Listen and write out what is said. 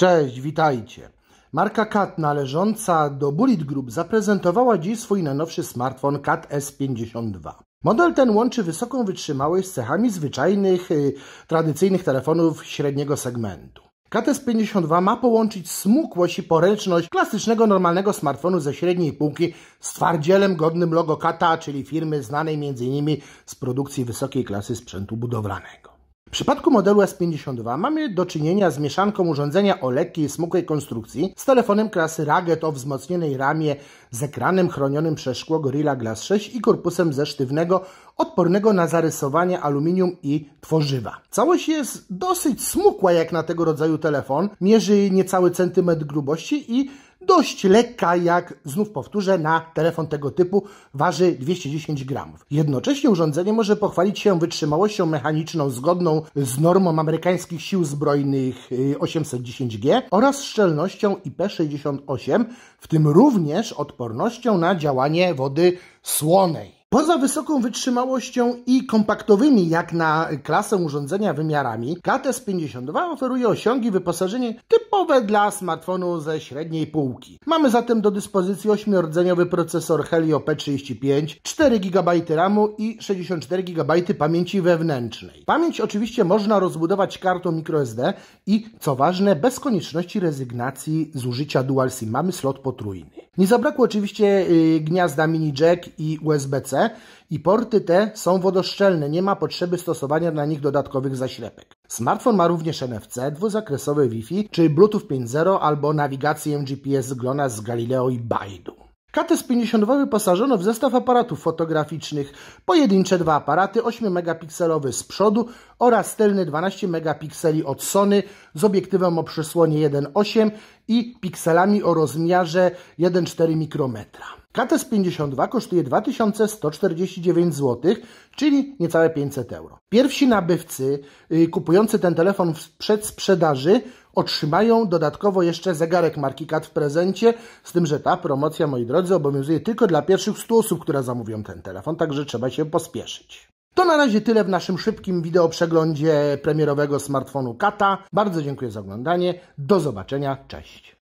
Cześć, witajcie. Marka CAT należąca do Bullet Group zaprezentowała dziś swój najnowszy smartfon CAT S52. Model ten łączy wysoką wytrzymałość z cechami zwyczajnych, y, tradycyjnych telefonów średniego segmentu. KTS52 ma połączyć smukłość i poręczność klasycznego, normalnego smartfonu ze średniej półki z twardzielem godnym logo Kata, czyli firmy znanej m.in. z produkcji wysokiej klasy sprzętu budowlanego. W przypadku modelu S52 mamy do czynienia z mieszanką urządzenia o lekkiej, smukłej konstrukcji z telefonem klasy Rugged o wzmocnionej ramie z ekranem chronionym przez szkło Gorilla Glass 6 i korpusem ze sztywnego, odpornego na zarysowanie aluminium i tworzywa. Całość jest dosyć smukła jak na tego rodzaju telefon, mierzy niecały centymetr grubości i dość lekka, jak znów powtórzę, na telefon tego typu waży 210 gramów. Jednocześnie urządzenie może pochwalić się wytrzymałością mechaniczną zgodną z normą amerykańskich sił zbrojnych 810G y, oraz szczelnością IP68, w tym również odpornością na działanie wody słonej. Poza wysoką wytrzymałością i kompaktowymi jak na klasę urządzenia wymiarami, KTS 52 oferuje osiągi wyposażenie typowe dla smartfonu ze średniej półki. Mamy zatem do dyspozycji 8-rdzeniowy procesor Helio P35, 4 GB RAMu i 64 GB pamięci wewnętrznej. Pamięć oczywiście można rozbudować kartą microSD i co ważne, bez konieczności rezygnacji z użycia dual SIM mamy slot potrójny. Nie zabrakło oczywiście y, gniazda mini jack i USB-C i porty te są wodoszczelne, nie ma potrzeby stosowania na nich dodatkowych zaślepek. Smartfon ma również NFC, dwuzakresowy Wi-Fi czy Bluetooth 5.0 albo nawigację GPS Glona z Galileo i Baidu. KTS-52 wyposażono w zestaw aparatów fotograficznych, pojedyncze dwa aparaty 8-megapikselowy z przodu oraz tylny 12 megapikseli od Sony z obiektywem o przysłonie 1.8 i pikselami o rozmiarze 1,4 mikrometra. KTS-52 kosztuje 2149 zł, czyli niecałe 500 euro. Pierwsi nabywcy y, kupujący ten telefon w przedsprzedaży otrzymają dodatkowo jeszcze zegarek marki Kat w prezencie, z tym, że ta promocja, moi drodzy, obowiązuje tylko dla pierwszych 100 osób, które zamówią ten telefon, także trzeba się pospieszyć. To na razie tyle w naszym szybkim wideo przeglądzie premierowego smartfonu Kata. Bardzo dziękuję za oglądanie. Do zobaczenia. Cześć.